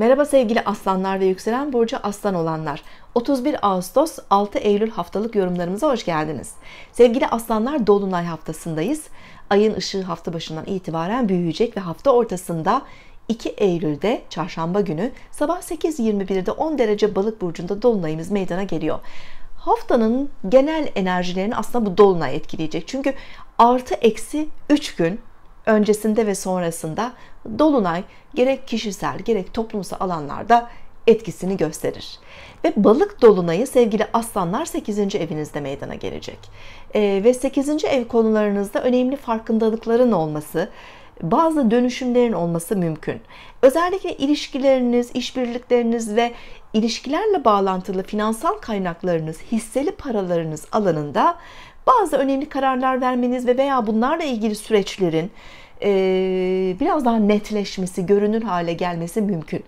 Merhaba sevgili aslanlar ve yükselen burcu aslan olanlar. 31 Ağustos 6 Eylül haftalık yorumlarımıza hoş geldiniz. Sevgili aslanlar dolunay haftasındayız. Ayın ışığı hafta başından itibaren büyüyecek ve hafta ortasında 2 Eylül'de çarşamba günü sabah 8.21'de 10 derece balık burcunda dolunayımız meydana geliyor. Haftanın genel enerjilerini aslında bu dolunay etkileyecek. Çünkü artı eksi 3 gün öncesinde ve sonrasında dolunay gerek kişisel gerek toplumsal alanlarda etkisini gösterir. Ve balık dolunayı sevgili aslanlar 8. evinizde meydana gelecek. E, ve 8. ev konularınızda önemli farkındalıkların olması, bazı dönüşümlerin olması mümkün. Özellikle ilişkileriniz, işbirlikleriniz ve ilişkilerle bağlantılı finansal kaynaklarınız, hisseli paralarınız alanında bazı önemli kararlar vermeniz ve veya bunlarla ilgili süreçlerin biraz daha netleşmesi, görünür hale gelmesi mümkün.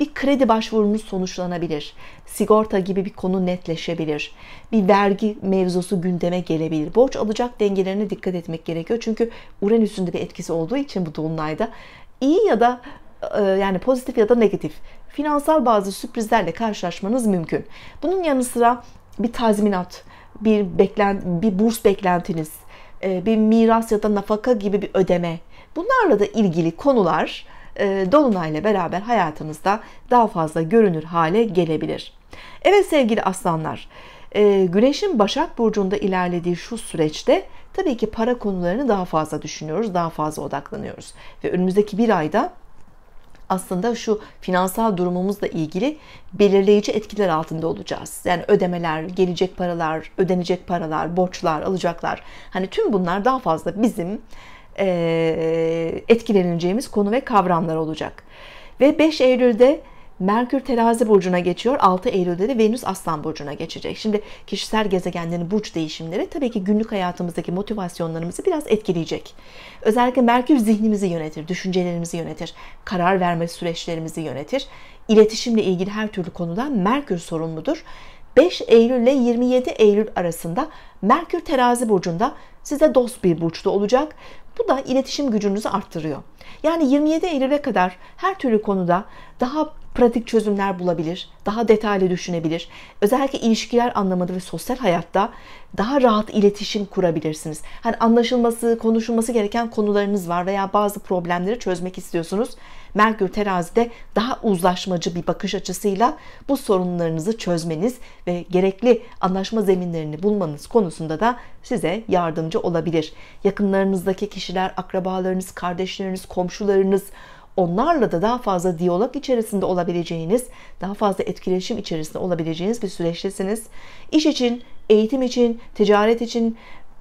Bir kredi başvurunuz sonuçlanabilir. Sigorta gibi bir konu netleşebilir. Bir vergi mevzusu gündeme gelebilir. Borç alacak dengelerine dikkat etmek gerekiyor. Çünkü Uranüs'ün de bir etkisi olduğu için bu dolunayda iyi ya da yani pozitif ya da negatif finansal bazı sürprizlerle karşılaşmanız mümkün. Bunun yanı sıra bir tazminat, bir beklent, bir burs beklentiniz, bir miras ya da nafaka gibi bir ödeme, Bunlarla da ilgili konular e, Dolunay'la beraber hayatınızda daha fazla görünür hale gelebilir. Evet sevgili aslanlar, e, Güneş'in Başak Burcu'nda ilerlediği şu süreçte tabii ki para konularını daha fazla düşünüyoruz, daha fazla odaklanıyoruz. Ve önümüzdeki bir ayda aslında şu finansal durumumuzla ilgili belirleyici etkiler altında olacağız. Yani ödemeler, gelecek paralar, ödenecek paralar, borçlar, alacaklar. Hani tüm bunlar daha fazla bizim etkileneceğimiz konu ve kavramlar olacak. Ve 5 Eylül'de Merkür terazi burcuna geçiyor. 6 Eylül'de de Venüs aslan burcuna geçecek. Şimdi kişisel gezegenlerin burç değişimleri tabii ki günlük hayatımızdaki motivasyonlarımızı biraz etkileyecek. Özellikle Merkür zihnimizi yönetir, düşüncelerimizi yönetir, karar verme süreçlerimizi yönetir. İletişimle ilgili her türlü konuda Merkür sorumludur. 5 Eylül ile 27 Eylül arasında Merkür terazi burcunda size dost bir burçta olacak. Bu da iletişim gücünüzü arttırıyor. Yani 27 Eylül'e kadar her türlü konuda daha pratik çözümler bulabilir, daha detaylı düşünebilir. Özellikle ilişkiler anlamında ve sosyal hayatta daha rahat iletişim kurabilirsiniz. Hani anlaşılması, konuşulması gereken konularınız var veya bazı problemleri çözmek istiyorsunuz. Merkür terazide daha uzlaşmacı bir bakış açısıyla bu sorunlarınızı çözmeniz ve gerekli anlaşma zeminlerini bulmanız konusunda da size yardımcı olabilir. Yakınlarınızdaki kişiler, akrabalarınız, kardeşleriniz, komşularınız, onlarla da daha fazla diyalog içerisinde olabileceğiniz, daha fazla etkileşim içerisinde olabileceğiniz bir süreçtesiniz. İş için, eğitim için, ticaret için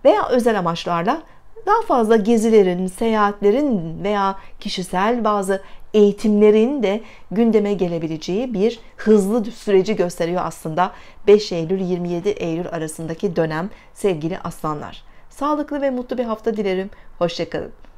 veya özel amaçlarla daha fazla gezilerin, seyahatlerin veya kişisel bazı eğitimlerin de gündeme gelebileceği bir hızlı süreci gösteriyor aslında 5 Eylül 27 Eylül arasındaki dönem sevgili aslanlar. Sağlıklı ve mutlu bir hafta dilerim. Hoşçakalın.